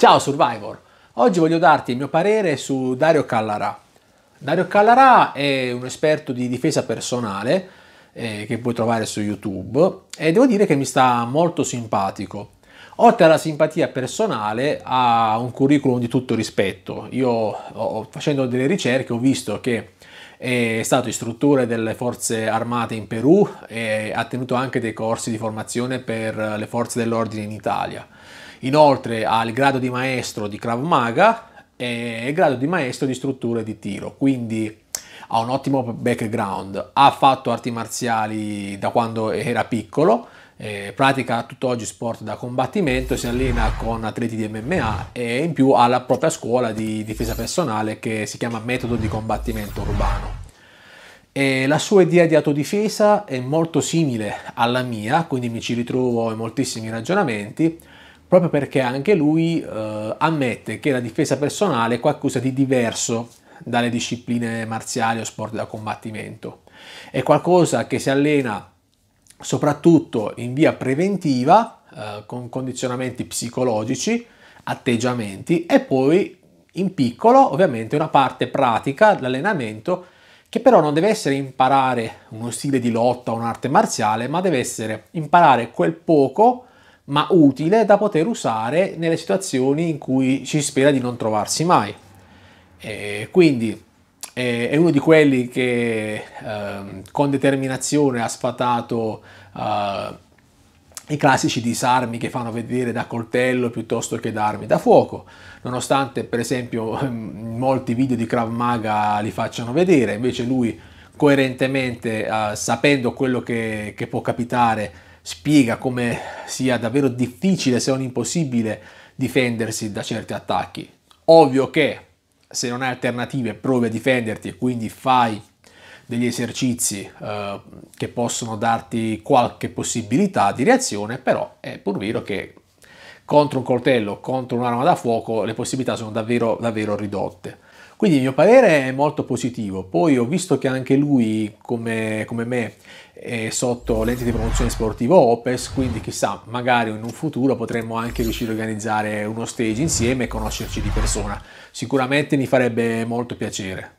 Ciao Survivor, oggi voglio darti il mio parere su Dario Callarà. Dario Callarà è un esperto di difesa personale eh, che puoi trovare su YouTube e devo dire che mi sta molto simpatico. Oltre alla simpatia personale ha un curriculum di tutto rispetto. Io facendo delle ricerche ho visto che è stato istruttore delle forze armate in Perù e ha tenuto anche dei corsi di formazione per le forze dell'ordine in Italia Inoltre ha il grado di maestro di Krav Maga e il grado di maestro di strutture di tiro, quindi ha un ottimo background, ha fatto arti marziali da quando era piccolo, eh, pratica tutt'oggi sport da combattimento, si allena con atleti di MMA e in più ha la propria scuola di difesa personale che si chiama Metodo di combattimento urbano. E la sua idea di autodifesa è molto simile alla mia, quindi mi ci ritrovo in moltissimi ragionamenti, proprio perché anche lui eh, ammette che la difesa personale è qualcosa di diverso dalle discipline marziali o sport da combattimento. È qualcosa che si allena soprattutto in via preventiva, eh, con condizionamenti psicologici, atteggiamenti e poi in piccolo ovviamente una parte pratica, l'allenamento, che però non deve essere imparare uno stile di lotta o un'arte marziale, ma deve essere imparare quel poco ma utile da poter usare nelle situazioni in cui si spera di non trovarsi mai. E quindi eh, è uno di quelli che eh, con determinazione ha sfatato eh, i classici disarmi che fanno vedere da coltello piuttosto che da armi da fuoco, nonostante per esempio ehm, molti video di Krav Maga li facciano vedere, invece lui coerentemente, eh, sapendo quello che, che può capitare, spiega come sia davvero difficile, se non impossibile, difendersi da certi attacchi. Ovvio che se non hai alternative provi a difenderti e quindi fai degli esercizi eh, che possono darti qualche possibilità di reazione, però è pur vero che contro un coltello, contro un'arma da fuoco, le possibilità sono davvero, davvero ridotte. Quindi il mio parere è molto positivo, poi ho visto che anche lui come, come me è sotto l'ente di promozione sportivo OPES, quindi chissà, magari in un futuro potremmo anche riuscire a organizzare uno stage insieme e conoscerci di persona. Sicuramente mi farebbe molto piacere.